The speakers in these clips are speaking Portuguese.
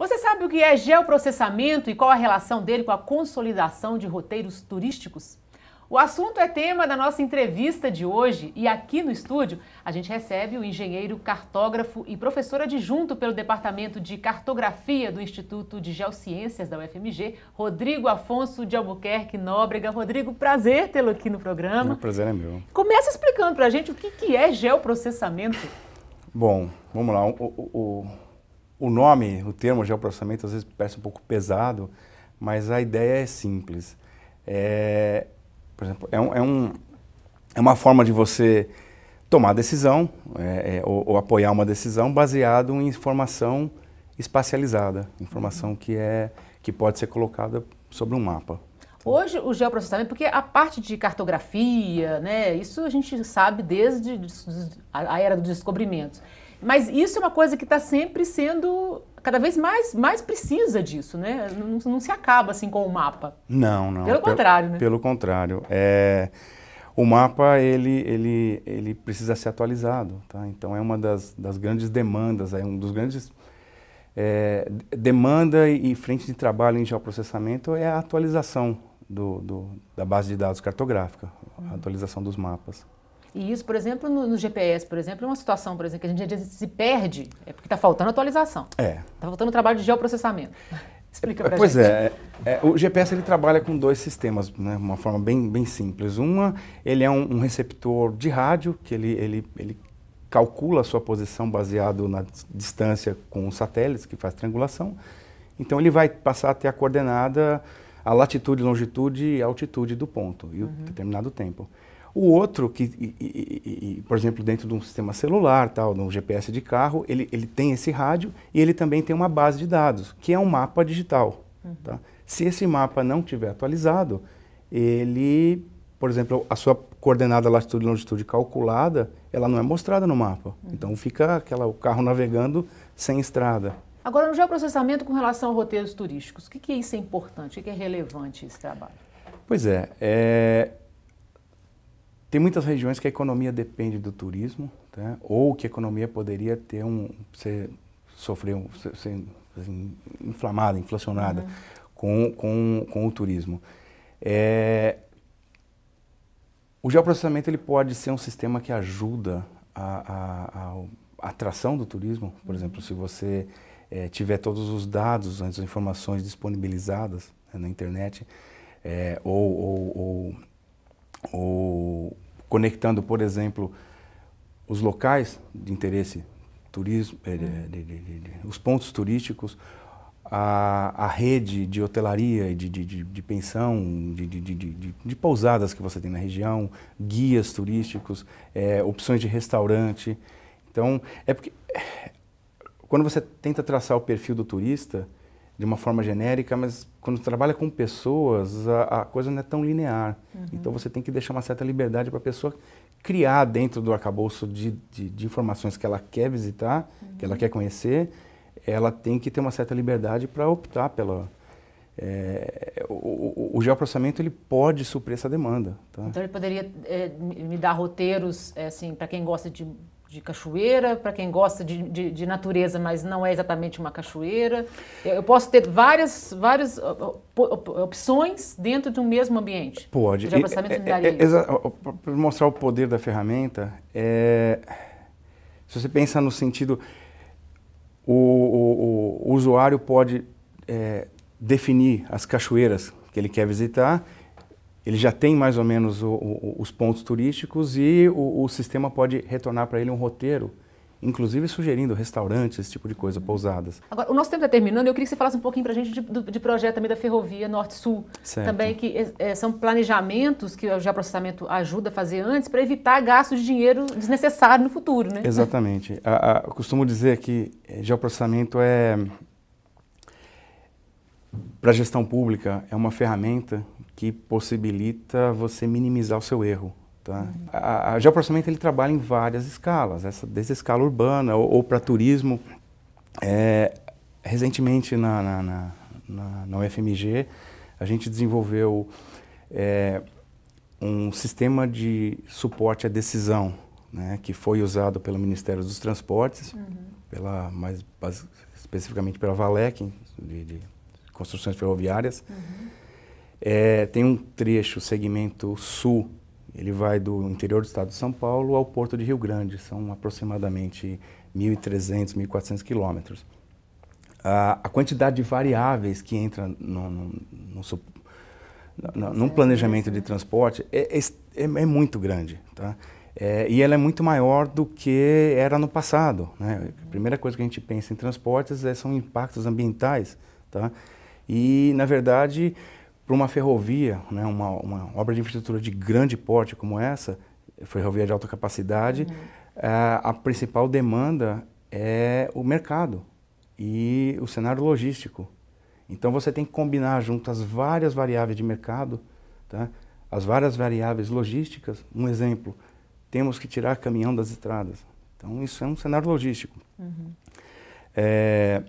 Você sabe o que é geoprocessamento e qual a relação dele com a consolidação de roteiros turísticos? O assunto é tema da nossa entrevista de hoje e aqui no estúdio a gente recebe o engenheiro cartógrafo e professor adjunto pelo Departamento de Cartografia do Instituto de Geociências da UFMG, Rodrigo Afonso de Albuquerque Nóbrega. Rodrigo, prazer tê-lo aqui no programa. O prazer é meu. Começa explicando para a gente o que, é geoprocessamento. Bom, vamos lá. o, o o nome, o termo geoprocessamento às vezes parece um pouco pesado, mas a ideia é simples. É, por exemplo, é, um, é, um, é uma forma de você tomar decisão é, é, ou, ou, apoiar uma decisão baseado em informação espacializada, informação que, é, que pode ser colocada sobre um mapa. Hoje o geoprocessamento, porque a parte de cartografia, né, isso a gente sabe desde a era dos descobrimentos. Mas isso é uma coisa que está sempre sendo cada vez mais, mais precisa disso, né? Não, não se acaba assim com o mapa. Não, não. Pelo, pelo contrário, né? Pelo contrário. É, o mapa, ele, ele, ele precisa ser atualizado, tá? Então é uma das, das grandes demandas, é um dos grandes... É, demanda e, frente de trabalho em geoprocessamento é a atualização do, do da base de dados cartográfica, uhum. a atualização dos mapas. E isso, por exemplo, no, no, GPS, por exemplo, é uma situação, por exemplo, que a gente, se perde, é porque está faltando atualização. É. Está faltando trabalho de geoprocessamento. É, Explica é, para Pois gente. É, é, é o GPS ele trabalha com dois sistemas, né, uma forma bem, bem simples. Uma, ele é um, um receptor de rádio, que ele, ele, ele calcula a sua posição baseado na distância com os satélites, que faz triangulação. Então ele vai passar a ter a coordenada, a latitude, longitude e altitude do ponto, e o uhum. determinado tempo. O outro, que, e, e, e, por exemplo, dentro de um sistema celular, tal, de um GPS de carro, ele, ele tem esse rádio e ele também tem uma base de dados, que é um mapa digital. Uhum. Tá? Se esse mapa não tiver atualizado, ele, por exemplo, a sua coordenada latitude e longitude calculada, ela não é mostrada no mapa. Uhum. Então fica aquela, o carro navegando sem estrada. Agora, no geoprocessamento com relação a roteiros turísticos, o que, que isso é importante? O que, que é relevante esse trabalho? Pois é, é tem muitas regiões que a economia depende do turismo, né, ou que a economia poderia ter um ser, sofrer, um, ser, assim, inflamada, inflacionada uhum. com, com, com o turismo. É, o geoprocessamento ele pode ser um sistema que ajuda a, a, a atração do turismo, por uhum. exemplo, se você é, tiver todos os dados, as informações disponibilizadas né, na internet, é, ou, ou, ou o conectando, por exemplo, os locais de interesse, turismo, de, de, de, os pontos turísticos, a, a rede de hotelaria, de, pensão, de, pousadas que você tem na região, guias turísticos, é, opções de restaurante. Então, é porque quando você tenta traçar o perfil do turista, de uma forma genérica, mas quando trabalha com pessoas, a, a coisa não é tão linear. Uhum. Então você tem que deixar uma certa liberdade para a pessoa criar dentro do arcabouço de, de, de informações que ela quer visitar, uhum. que ela uhum. quer conhecer, ela tem que ter uma certa liberdade para optar pela. É, o, o, o, geoprocessamento ele pode suprir essa demanda. Tá? Então ele poderia é, me dar roteiros, é, assim, para quem gosta de de cachoeira, para quem gosta de, de, de, natureza, mas não é exatamente uma cachoeira. Eu posso ter várias, várias opções dentro de um mesmo ambiente. Pode. De é, é, é para mostrar o poder da ferramenta, é, se você pensar no sentido, o, o, o usuário pode é, definir as cachoeiras que ele quer visitar ele já tem mais ou menos o, o, os pontos turísticos e o, o sistema pode retornar para ele um roteiro, inclusive sugerindo restaurantes, esse tipo de coisa, uhum. pousadas. Agora, o nosso tempo está terminando, eu queria que você falasse um pouquinho para a gente de, de, projeto também da Ferrovia Norte-Sul, também que é, são planejamentos que o geoprocessamento ajuda a fazer antes para evitar gastos de dinheiro desnecessário no futuro, né? Exatamente. a, a, eu costumo dizer que geoprocessamento eh, é para a gestão pública é uma ferramenta que possibilita você minimizar o seu erro. Tá? Uhum. A, a ele trabalha em várias escalas, essa desde escala urbana ou, ou para turismo. É, recentemente na, na, na, na, na UFMG a gente desenvolveu é, um sistema de suporte à decisão, né, que foi usado pelo Ministério dos Transportes, uhum. pela mais especificamente pela Valec de, de construções ferroviárias. Uhum. É, tem um trecho, segmento sul, ele vai do interior do estado de São Paulo ao porto de Rio Grande, são aproximadamente 1.300, 1.400 quilômetros. A, quantidade de variáveis que entra no, no, no, no, num planejamento de transporte é, é, é, é muito grande. Tá? É, e ela é muito maior do que era no passado. Né? A primeira coisa que a gente pensa em transportes é, são impactos ambientais. Tá? E, na verdade, para uma ferrovia, né, uma, uma, obra de infraestrutura de grande porte como essa, ferrovia de alta capacidade, uhum. a, eh, a principal demanda é o mercado e o cenário logístico. Então você tem que combinar juntas várias variáveis de mercado, tá? as várias variáveis logísticas. Um exemplo, temos que tirar caminhão das estradas. Então isso é um cenário logístico. Uhum. É,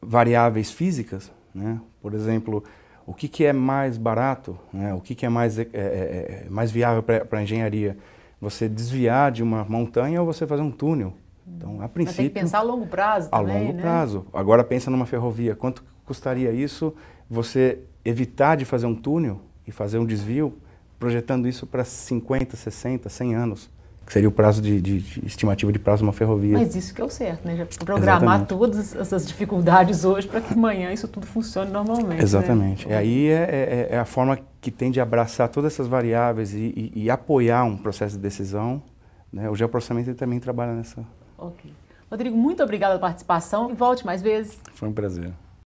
variáveis físicas, né? por exemplo, o que, que é mais barato, né? o que, que é mais, é, é, é mais viável para a engenharia. Você desviar de uma montanha ou você fazer um túnel. Então, a princípio... Mas tem que pensar a longo prazo também, A longo né? prazo. Agora, pensa numa ferrovia. Quanto custaria isso você evitar de fazer um túnel e fazer um desvio, projetando isso para 50, 60, 100 anos? que seria o prazo de, de, de estimativa de prazo de uma ferrovia. Mas isso que é o certo, né? Já programar Exatamente. todas essas dificuldades hoje para que amanhã isso tudo funcione normalmente. Né? Exatamente. Né? E aí é, é, é, é, a forma que tem de abraçar todas essas variáveis e, e, e apoiar um processo de decisão. Né? O geoprocessamento também trabalha nessa. Ok. Rodrigo, muito obrigado pela participação e volte mais vezes. Foi um prazer.